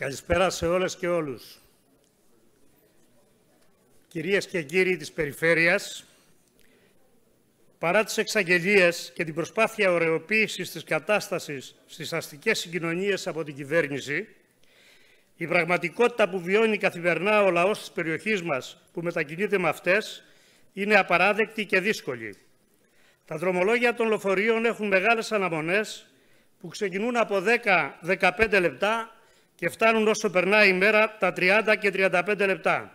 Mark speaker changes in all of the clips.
Speaker 1: Καλησπέρα σε όλες και όλους. Κυρίες και κύριοι της Περιφέρειας, παρά τις εξαγγελίες και την προσπάθεια ωρεοποίησης της κατάστασης στις αστικές συγκοινωνίες από την κυβέρνηση, η πραγματικότητα που βιώνει καθημερινά ο λαός της περιοχής μας που μετακινείται με αυτές είναι απαράδεκτη και δύσκολη. Τα δρομολόγια των λοφορείων έχουν μεγάλες αναμονές που ξεκινούν από 10-15 λεπτά και φτάνουν όσο περνάει η μέρα τα 30 και 35 λεπτά.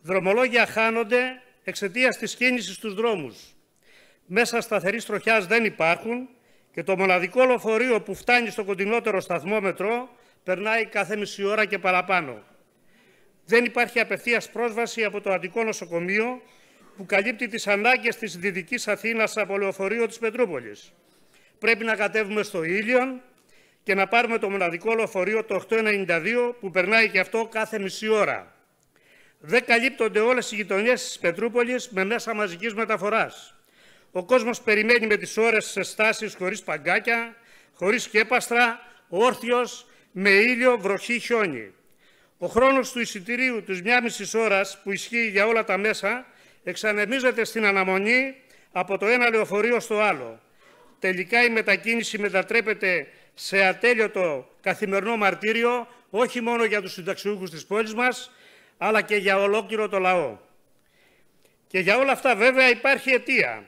Speaker 1: Δρομολόγια χάνονται εξαιτίας της κίνησης στους δρόμους. Μέσα σταθερής τροχιάς δεν υπάρχουν και το μοναδικό λεωφορείο που φτάνει στο κοντινότερο σταθμό μετρό περνάει κάθε μισή ώρα και παραπάνω. Δεν υπάρχει απευθείας πρόσβαση από το Αντικό Νοσοκομείο που καλύπτει τις ανάγκες της Δυτικής Αθήνας από λεωφορείο της Πετρούπολης. Πρέπει να κατέβουμε στο Ήλιον, και να πάρουμε το μοναδικό λεωφορείο το 892 που περνάει και αυτό κάθε μισή ώρα. Δεν καλύπτονται όλες οι γειτονιές της Πετρούπολης... με μέσα μαζικής μεταφοράς. Ο κόσμος περιμένει με τις ώρες σε στάσεις χωρίς παγκάκια, χωρίς σκέπαστρα, όρθιος, με ήλιο, βροχή, χιόνι. Ο χρόνος του εισιτηρίου της μία μισής ώρας που ισχύει για όλα τα μέσα εξανεμίζεται στην αναμονή από το ένα λεωφορείο στο άλλο. Τελικά η μετακίνηση μετατρέπεται σε ατέλειωτο καθημερινό μαρτύριο, όχι μόνο για τους συνταξιούχους της πόλης μας, αλλά και για ολόκληρο το λαό. Και για όλα αυτά βέβαια υπάρχει αιτία.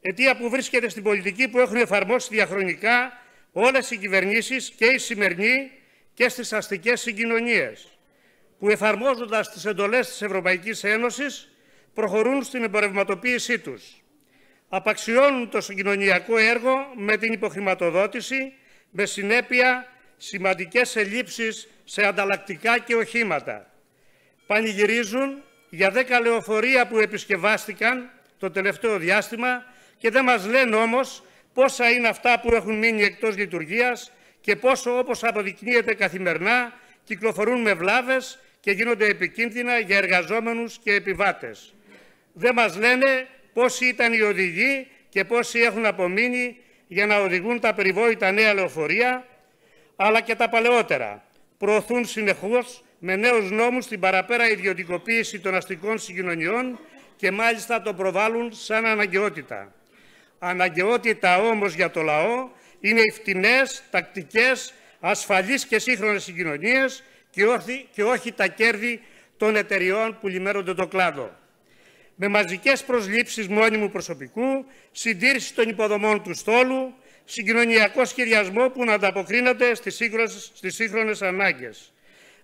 Speaker 1: Αιτία που βρίσκεται στην πολιτική που έχουν εφαρμόσει διαχρονικά όλες οι κυβερνήσεις και οι σημερινοί και στις αστικές συγκοινωνίες, που εφαρμόζοντας τις εντολές της Ευρωπαϊκής Ένωσης προχωρούν στην εμπορευματοποίησή τους. Απαξιώνουν το συγκοινωνιακό έργο με την υποχρηματοδότηση με συνέπεια σημαντικές ελλείψεις σε ανταλλακτικά και οχήματα. Πανηγυρίζουν για 10 λεωφορεία που επισκευάστηκαν το τελευταίο διάστημα και δεν μας λένε όμως πόσα είναι αυτά που έχουν μείνει εκτός λειτουργίας και πόσο όπως αποδεικνύεται καθημερινά κυκλοφορούν με βλάβες και γίνονται επικίνδυνα για εργαζόμενους και επιβάτες. Δεν μας λένε πόσοι ήταν οι οδηγοί και πόσοι έχουν απομείνει για να οδηγούν τα περιβόητα νέα λεωφορεία, αλλά και τα παλαιότερα. Προωθούν συνεχώς με νέους νόμους την παραπέρα ιδιωτικοποίηση των αστικών συγκοινωνιών και μάλιστα το προβάλλουν σαν αναγκαιότητα. Αναγκαιότητα όμως για το λαό είναι οι φτηνές, τακτικές, ασφαλείς και σύγχρονες συγκοινωνίες και όχι, και όχι τα κέρδη των εταιριών που λιμένονται το κλάδο με μαζικές προσλήψεις μόνιμου προσωπικού, συντήρηση των υποδομών του στόλου, συγκοινωνιακό σχεδιασμό που να ανταποκρίνεται στις σύγχρονες, ανάγκε. ανάγκες.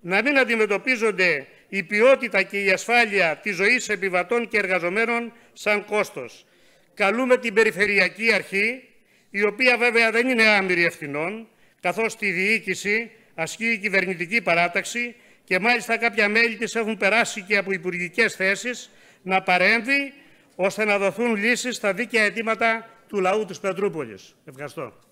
Speaker 1: Να μην αντιμετωπίζονται η ποιότητα και η ασφάλεια της ζωής επιβατών και εργαζομένων σαν κόστος. Καλούμε την Περιφερειακή Αρχή, η οποία βέβαια δεν είναι άμυρη ευθυνών, καθώς τη διοίκηση ασκεί η κυβερνητική παράταξη και μάλιστα κάποια μέλη της έχουν περάσει και από υπουργικές θέσεις να παρέμβει ώστε να δοθούν λύσεις στα δίκαια αιτήματα του λαού της Πετρούπολης. Ευχαριστώ.